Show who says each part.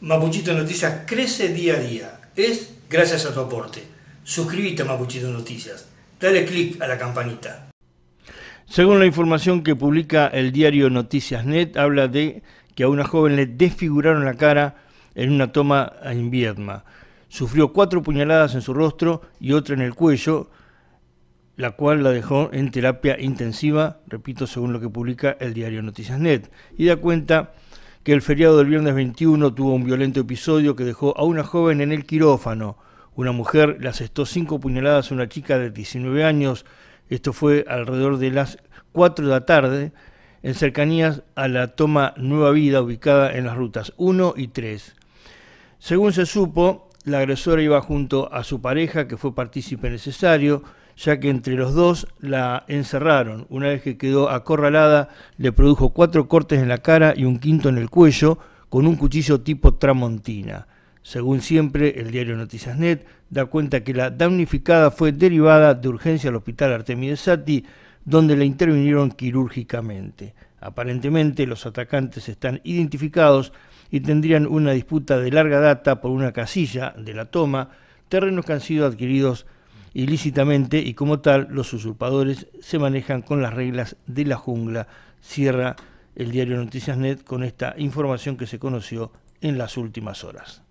Speaker 1: Mapuchito Noticias crece día a día. Es gracias a tu aporte. Suscríbete a Mapuchito Noticias. Dale click a la campanita.
Speaker 2: Según la información que publica el diario Noticias Net, habla de que a una joven le desfiguraron la cara en una toma en Vietnam. Sufrió cuatro puñaladas en su rostro y otra en el cuello, la cual la dejó en terapia intensiva, repito, según lo que publica el diario Noticias Net. Y da cuenta que el feriado del viernes 21 tuvo un violento episodio que dejó a una joven en el quirófano. Una mujer le asestó cinco puñaladas a una chica de 19 años. Esto fue alrededor de las 4 de la tarde en cercanías a la toma Nueva Vida ubicada en las rutas 1 y 3. Según se supo, la agresora iba junto a su pareja, que fue partícipe necesario, ya que entre los dos la encerraron. Una vez que quedó acorralada, le produjo cuatro cortes en la cara y un quinto en el cuello con un cuchillo tipo tramontina. Según siempre, el diario Noticiasnet da cuenta que la damnificada fue derivada de urgencia al hospital Artemide Sati donde la intervinieron quirúrgicamente. Aparentemente, los atacantes están identificados y tendrían una disputa de larga data por una casilla de la toma, terrenos que han sido adquiridos ilícitamente y como tal los usurpadores se manejan con las reglas de la jungla. Cierra el diario Noticias Net con esta información que se conoció en las últimas horas.